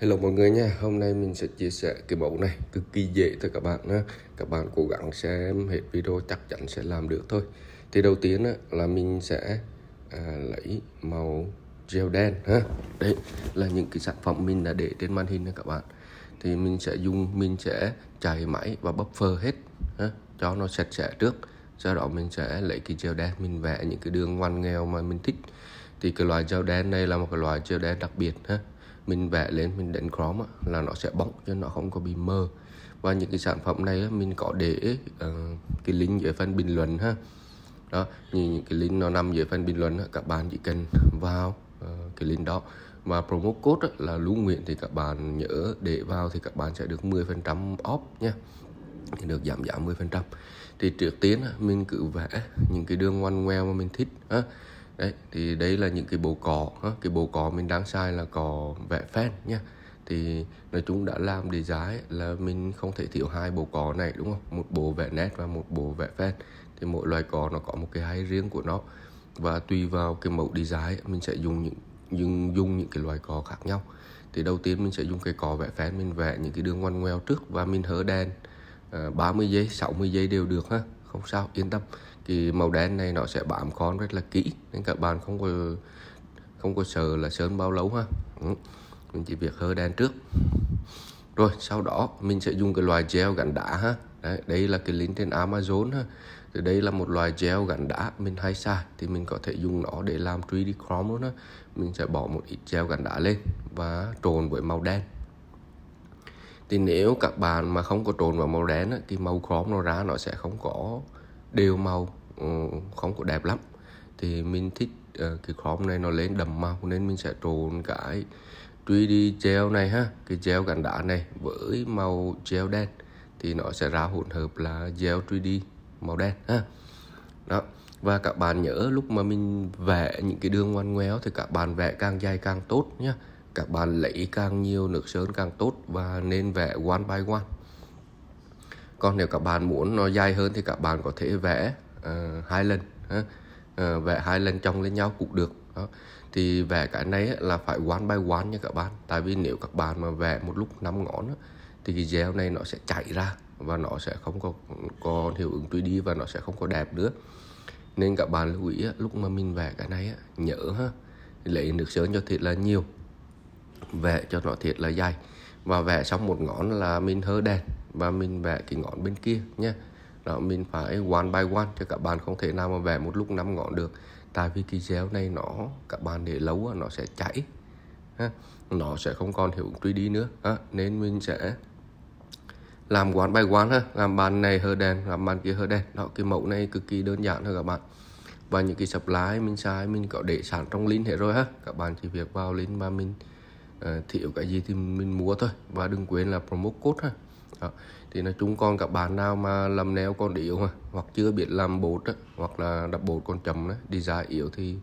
Hello mọi người nha, hôm nay mình sẽ chia sẻ cái mẫu này cực kỳ dễ thôi các bạn nhé. Các bạn cố gắng xem hết video chắc chắn sẽ làm được thôi. Thì đầu tiên á, là mình sẽ à, lấy màu gel đen ha. Đấy là những cái sản phẩm mình đã để trên màn hình nha các bạn. Thì mình sẽ dùng mình sẽ chảy máy và buffer hết ha, cho nó sạch sẽ trước. Sau đó mình sẽ lấy cái gel đen mình vẽ những cái đường ngoằn nghèo mà mình thích. Thì cái loại gel đen này là một cái loại gel đen đặc biệt ha mình vẽ lên mình đánh chrome là nó sẽ bóng cho nó không có bị mờ và những cái sản phẩm này mình có để ờ, cái link dưới phần bình luận ha đó nhìn những cái link nó nằm dưới phần bình luận các bạn chỉ cần vào ờ, cái link đó và promo code là lũ nguyện thì các bạn nhớ để vào thì các bạn sẽ được 10% off nha được giảm giảm 10% thì trước tiên mình cứ vẽ những cái đường ngoan ngoèo mà mình thích ha đấy thì đấy là những cái bầu cỏ ha. cái bầu cỏ mình đang sai là cỏ vẽ phen nha, thì nói chung đã làm để giá ấy, là mình không thể thiếu hai bộ cỏ này đúng không một bộ vẽ nét và một bộ vẽ ven thì mỗi loài cỏ nó có một cái hay riêng của nó và tùy vào cái mẫu đi giá mình sẽ dùng những dùng, dùng những cái loài cỏ khác nhau thì đầu tiên mình sẽ dùng cái cỏ vẽ ven mình vẽ những cái đường ngoằn ngoèo trước và mình hở đèn à, ờ, 30 giây 60 giây đều được ha không sao yên tâm thì màu đen này nó sẽ bám con rất là kỹ nên các bạn không có không có sợ là sơn bao lâu ha ừ. mình chỉ việc hơ đen trước rồi sau đó mình sẽ dùng cái loại gel gắn đá ha đấy, đây là cái link trên Amazon ha thì đây là một loại gel gắn đá mình hay xài thì mình có thể dùng nó để làm 3D chrome luôn á mình sẽ bỏ một ít gel gắn đá lên và trộn với màu đen thì nếu các bạn mà không có trộn vào màu đen thì màu chrome nó ra nó sẽ không có đều màu ừ, không có đẹp lắm thì mình thích ờ, cái chrome này nó lên đậm màu nên mình sẽ trộn cái 3D gel này ha cái gel gắn đá này với màu gel đen thì nó sẽ ra hỗn hợp là gel 3D màu đen ha đó và các bạn nhớ lúc mà mình vẽ những cái đường ngoan ngoéo thì các bạn vẽ càng dài càng tốt nhé các bạn lấy càng nhiều nước sơn càng tốt và nên vẽ one by one còn nếu các bạn muốn nó dài hơn thì các bạn có thể vẽ uh, hai lần Uh, vẽ hai lần chồng lên nhau cũng được đó thì vẽ cái này là phải one by one nha các bạn tại vì nếu các bạn mà vẽ một lúc năm ngón thì cái gel này nó sẽ chảy ra và nó sẽ không có có hiệu ứng tuy đi và nó sẽ không có đẹp nữa nên các bạn lưu ý lúc mà mình vẽ cái này nhớ ha lấy nước sơn cho thiệt là nhiều vẽ cho nó thiệt là dài và vẽ xong một ngón là mình hơ đèn và mình vẽ cái ngón bên kia nhé đó mình phải one by one cho các bạn không thể nào mà vẽ một lúc năm ngọn được tại vì cái gel này nó các bạn để lâu nó sẽ chảy nó sẽ không còn hiệu ứng 3D nữa nên mình sẽ làm one by one ha. làm bàn này hơ đèn làm bàn kia hơ đèn đó cái mẫu này cực kỳ đơn giản thôi các bạn và những cái sập lái mình sai mình có để sẵn trong link hết rồi ha các bạn chỉ việc vào link mà mình uh, ờ, thiếu cái gì thì mình mua thôi và đừng quên là promo code ha đó. thì nói chung còn các bạn nào mà làm neo còn yếu mà hoặc chưa biết làm bột đó hoặc là đập bột còn chậm đấy đi giá yếu thì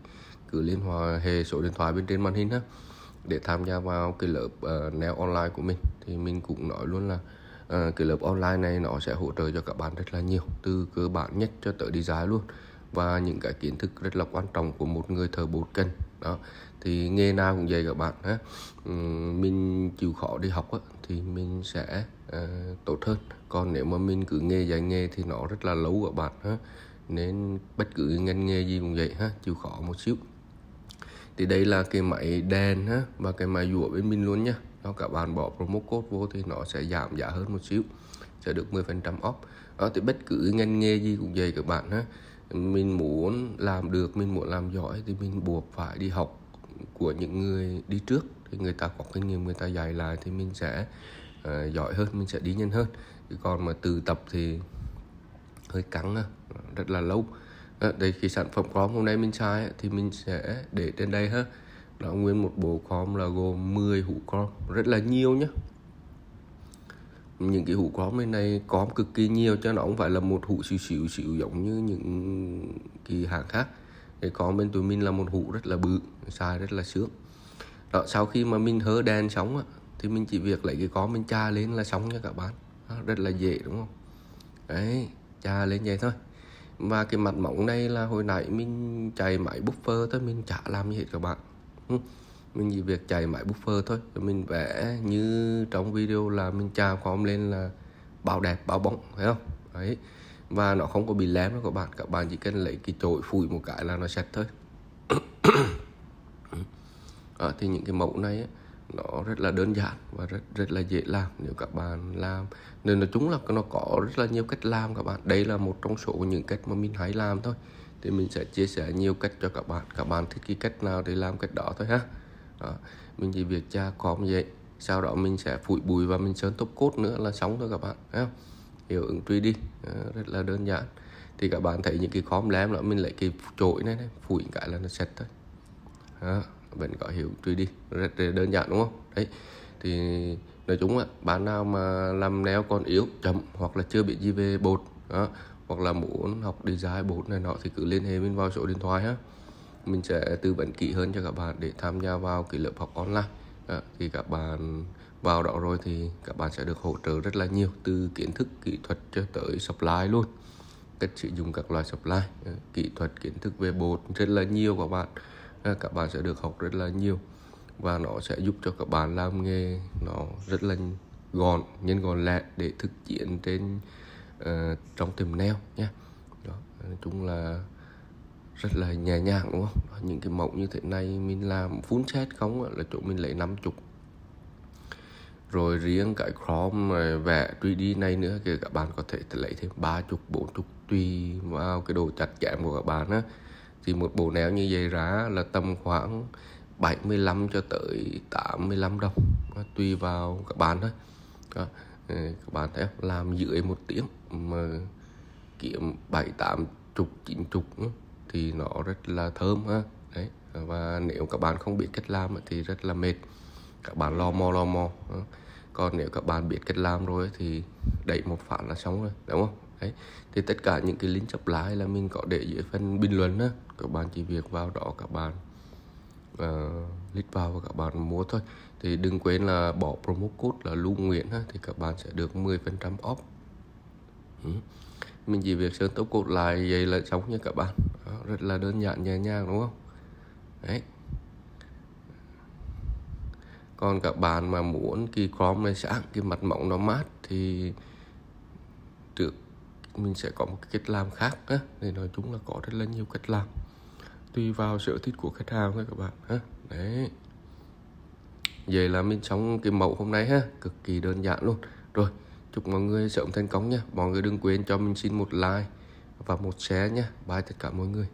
cứ liên hòa hệ số điện thoại bên trên màn hình ha để tham gia vào cái lớp uh, neo online của mình thì mình cũng nói luôn là uh, cái lớp online này nó sẽ hỗ trợ cho các bạn rất là nhiều từ cơ bản nhất cho tới đi giá luôn và những cái kiến thức rất là quan trọng của một người thợ bột cần đó thì nghề nào cũng vậy các bạn ha ừ, mình chịu khó đi học á, thì mình sẽ ờ, tốt hơn còn nếu mà mình cứ nghề dạy nghề thì nó rất là lâu các bạn ha nên bất cứ ngành nghề gì cũng vậy ha chịu khó một xíu thì đây là cái máy đèn ha và cái máy dũa bên mình luôn nhá. đó các bạn bỏ promo code vô thì nó sẽ giảm giá hơn một xíu sẽ được 10% off đó thì bất cứ ngành nghề gì cũng vậy các bạn ha mình muốn làm được mình muốn làm giỏi thì mình buộc phải đi học của những người đi trước thì người ta có kinh nghiệm người ta dạy lại thì mình sẽ uh, giỏi hơn mình sẽ đi nhanh hơn còn mà từ tập thì hơi cắn rất là lâu à, ờ, đây khi sản phẩm com hôm nay mình sai thì mình sẽ để trên đây ha đó nguyên một bộ com là gồm 10 hũ com rất là nhiều nhá những cái hũ có bên này có cực kỳ nhiều cho nó không phải là một hũ xíu xíu xíu giống như những cái hàng khác cái có bên tụi mình là một hũ rất là bự xài rất là sướng đó, sau khi mà mình hớ đèn sóng á, thì mình chỉ việc lấy cái có mình cha lên là sóng nha các bạn đó, rất là dễ đúng không đấy cha lên vậy thôi và cái mặt mỏng này là hồi nãy mình chạy máy buffer tới mình chả làm gì hết các bạn mình chỉ việc chạy máy buffer thôi rồi mình vẽ như trong video là mình chà phóng lên là bao đẹp bao bóng thấy không đấy và nó không có bị lém đâu các bạn các bạn chỉ cần lấy cái chổi phủi một cái là nó sạch thôi à, thì những cái mẫu này ấy, nó rất là đơn giản và rất rất là dễ làm nếu các bạn làm nên là chúng là nó có rất là nhiều cách làm các bạn đây là một trong số những cách mà mình hãy làm thôi thì mình sẽ chia sẻ nhiều cách cho các bạn các bạn thích cái cách nào thì làm cách đó thôi ha đó. mình chỉ việc tra có như vậy sau đó mình sẽ phủi bùi và mình sơn top cốt nữa là sống thôi các bạn thấy không hiệu ứng truy đi rất là đơn giản thì các bạn thấy những cái khóm lém đó mình lại cái chổi này, này phủi cái là nó sạch thôi đó, vẫn có hiệu truy đi rất, rất đơn giản đúng không đấy thì nói chung là bạn nào mà làm neo còn yếu chậm hoặc là chưa bị gì về bột đó, hoặc là muốn học design bột này nọ thì cứ liên hệ mình vào số điện thoại ha mình sẽ tư vấn kỹ hơn cho các bạn để tham gia vào cái lớp học online à, thì các bạn vào đó rồi thì các bạn sẽ được hỗ trợ rất là nhiều từ kiến thức kỹ thuật cho tới supply luôn cách sử dụng các loại supply à, kỹ thuật kiến thức về bột rất là nhiều các bạn à, các bạn sẽ được học rất là nhiều và nó sẽ giúp cho các bạn làm nghề nó rất là gọn nhân gọn lẹ để thực hiện trên uh, trong tiềm neo nhé đó nói chung là rất là nhẹ nhàng đúng không những cái mẫu như thế này mình làm phun xét không là chỗ mình lấy 50 rồi riêng cái Chrome vẽ 3D này nữa kìa các bạn có thể lấy thêm ba chục bốn chục tùy vào cái đồ chặt chẽ của các bạn á thì một bộ néo như vậy ra là tầm khoảng 75 cho tới 85 đồng tùy vào các bạn thôi ừ, các bạn thấy làm dưới một tiếng mà kiếm bảy tám chục, chín chục ừ thì nó rất là thơm ha đấy và nếu các bạn không biết cách làm thì rất là mệt các bạn lo mò lo mò ờ. còn nếu các bạn biết cách làm rồi thì đẩy một phản là xong rồi đúng không đấy thì tất cả những cái link chập lái là mình có để dưới phần bình luận á các bạn chỉ việc vào đó các bạn uh, ờ, lít vào và các bạn mua thôi thì đừng quên là bỏ promo code là lưu nguyện ha thì các bạn sẽ được 10% off ừ mình chỉ việc sơn tốc cột lại vậy là xong nha các bạn đó, rất là đơn giản nhẹ nhàng đúng không đấy còn các bạn mà muốn kỳ chrome này sáng cái mặt mỏng nó mát thì trước mình sẽ có một cái cách làm khác á thì nói chung là có rất là nhiều cách làm tùy vào sở thích của khách hàng thôi các bạn ha đấy vậy là mình xong cái mẫu hôm nay ha cực kỳ đơn giản luôn rồi chúc mọi người sớm thành công nha mọi người đừng quên cho mình xin một like và một share nhé. bye tất cả mọi người